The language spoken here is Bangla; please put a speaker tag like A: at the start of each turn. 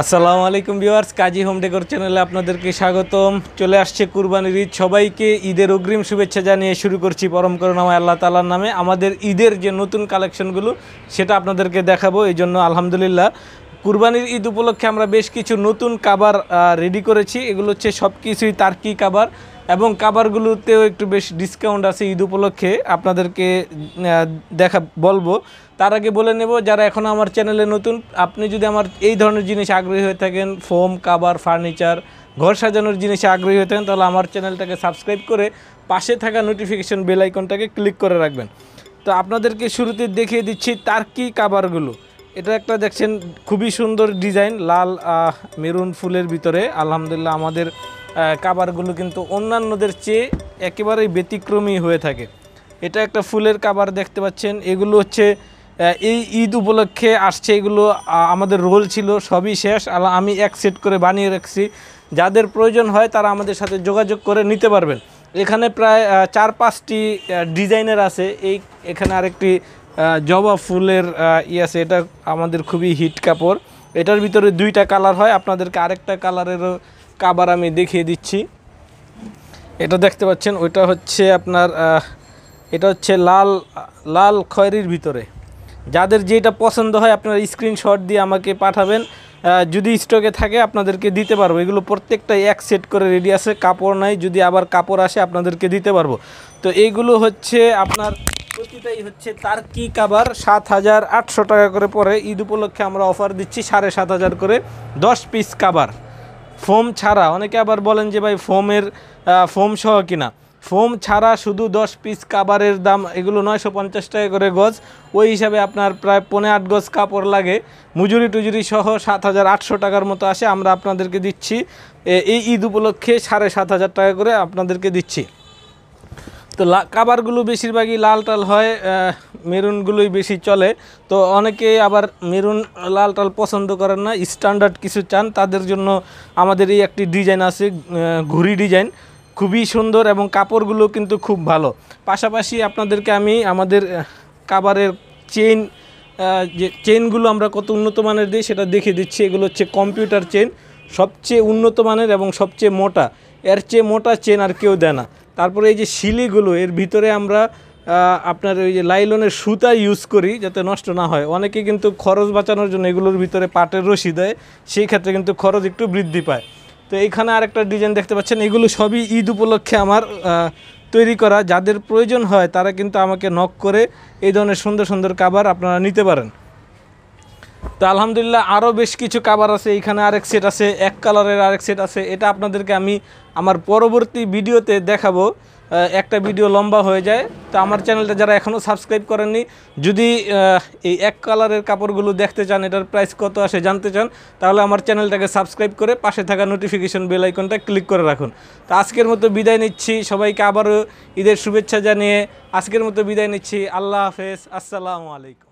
A: আসসালামু আলাইকুম ভিউয়ার্স কাজী হোম ডেকোর চ্যানেলে আপনাদেরকে স্বাগতম চলে আসছে কুরবানির ঈদ সবাইকে ঈদের অগ্রিম শুভেচ্ছা জানিয়ে শুরু করছি পরম করুণাময় আল্লাহ তালার নামে আমাদের ঈদের যে নতুন কালেকশনগুলো সেটা আপনাদেরকে দেখাবো এই জন্য আলহামদুলিল্লাহ কুরবানির ঈদ উপলক্ষে আমরা বেশ কিছু নতুন কাবার রেডি করেছি এগুলো হচ্ছে সব কিছুই তার্কি কাবার এবং কাবারগুলোতেও একটু বেশ ডিসকাউন্ট আছে ঈদ উপলক্ষে আপনাদেরকে দেখা বলবো তার আগে বলে নেব যারা এখন আমার চ্যানেলে নতুন আপনি যদি আমার এই ধরনের জিনিস আগ্রহী হয়ে থাকেন ফোম কাবার ফার্নিচার ঘর সাজানোর জিনিসে আগ্রহী হয়ে থাকেন তাহলে আমার চ্যানেলটাকে সাবস্ক্রাইব করে পাশে থাকা নোটিফিকেশন বেল আইকনটাকে ক্লিক করে রাখবেন তো আপনাদেরকে শুরুতে দেখিয়ে দিচ্ছি তার কি কাভারগুলো এটা একটা দেখছেন খুবই সুন্দর ডিজাইন লাল মেরুন ফুলের ভিতরে আলহামদুলিল্লাহ আমাদের কাবারগুলো কিন্তু অন্যান্যদের চেয়ে একেবারেই ব্যতিক্রমী হয়ে থাকে এটা একটা ফুলের কাবার দেখতে পাচ্ছেন এগুলো হচ্ছে এই ঈদ উপলক্ষে আসছে এগুলো আমাদের রোল ছিল সবই শেষ আর আমি এক সেট করে বানিয়ে রাখছি যাদের প্রয়োজন হয় তারা আমাদের সাথে যোগাযোগ করে নিতে পারবেন এখানে প্রায় চার পাঁচটি ডিজাইনের আছে এই এখানে আরেকটি জবা ফুলের ই আছে এটা আমাদের খুবই হিট কাপড় এটার ভিতরে দুইটা কালার হয় আপনাদেরকে আরেকটা কালারেরও কাবার আমি দেখিয়ে দিচ্ছি এটা দেখতে পাচ্ছেন ওইটা হচ্ছে আপনার এটা হচ্ছে লাল লাল খয়েরির ভিতরে যাদের যেটা পছন্দ হয় আপনার স্ক্রিনশট দিয়ে আমাকে পাঠাবেন যদি স্টকে থাকে আপনাদেরকে দিতে পারবো এগুলো প্রত্যেকটাই এক সেট করে রেডি আছে কাপড় নাই যদি আবার কাপড় আসে আপনাদেরকে দিতে পারবো তো এইগুলো হচ্ছে আপনার প্রতিটাই হচ্ছে তার্কি কাবার সাত হাজার আটশো টাকা করে পরে ঈদ উপলক্ষে আমরা অফার দিচ্ছি সাড়ে সাত হাজার করে দশ পিস কাবার ফোম ছাড়া অনেকে আবার বলেন যে ভাই ফোমের ফোম সহ কিনা ফোম ছাড়া শুধু 10 পিস কাবারের দাম এগুলো নয়শো পঞ্চাশ টাকা করে গজ ওই হিসাবে আপনার প্রায় পনে আট গজ কাপড় লাগে মজুরি টুজুরি সহ সাত হাজার আটশো টাকার মতো আসে আমরা আপনাদেরকে দিচ্ছি এই ঈদ উপলক্ষে সাড়ে সাত হাজার টাকা করে আপনাদেরকে দিচ্ছি তো কাবারগুলো বেশিরভাগই লাল টাল হয় মেরুনগুলোই বেশি চলে তো অনেকে আবার মেরুন লাল টাল পছন্দ করেন না স্ট্যান্ডার্ড কিছু চান তাদের জন্য আমাদের এই একটি ডিজাইন আছে ঘুড়ি ডিজাইন খুবই সুন্দর এবং কাপড়গুলো কিন্তু খুব ভালো পাশাপাশি আপনাদেরকে আমি আমাদের কাবারের চেইন যে চেনগুলো আমরা কত উন্নত মানের দিই সেটা দেখিয়ে দিচ্ছি এগুলো হচ্ছে কম্পিউটার চেন সবচেয়ে উন্নত মানের এবং সবচেয়ে মোটা এর চেয়ে মোটা চেন আর কেউ দেয় না তারপরে এই যে শিলিগুলো এর ভিতরে আমরা আপনার ওই যে লাইলনের সুতা ইউজ করি যাতে নষ্ট না হয় অনেকে কিন্তু খরচ বাঁচানোর জন্য এগুলোর ভিতরে পাটের রশি দেয় সেই ক্ষেত্রে কিন্তু খরচ একটু বৃদ্ধি পায় তো এইখানে আরেকটা ডিজাইন দেখতে পাচ্ছেন এগুলো সবই ঈদ উপলক্ষে আমার তৈরি করা যাদের প্রয়োজন হয় তারা কিন্তু আমাকে নক করে এই ধরনের সুন্দর সুন্দর কাবার আপনারা নিতে পারেন তো আলহামদুলিল্লাহ আরও বেশ কিছু কাবার আছে এখানে আরেক সেট আছে এক কালারের আরেক সেট আছে এটা আপনাদেরকে আমি আমার পরবর্তী ভিডিওতে দেখাবো একটা ভিডিও লম্বা হয়ে যায় তো আমার চ্যানেলটা যারা এখনও সাবস্ক্রাইব করেননি যদি এই এক কালারের কাপড়গুলো দেখতে চান এটার প্রাইস কত আসে জানতে চান তাহলে আমার চ্যানেলটাকে সাবস্ক্রাইব করে পাশে থাকা নোটিফিকেশন বেল আইকনটা ক্লিক করে রাখুন তো আজকের মতো বিদায় নিচ্ছি সবাইকে আবারও ঈদের শুভেচ্ছা জানিয়ে আজকের মতো বিদায় নিচ্ছি আল্লাহ হাফেজ আসসালামু আলাইকুম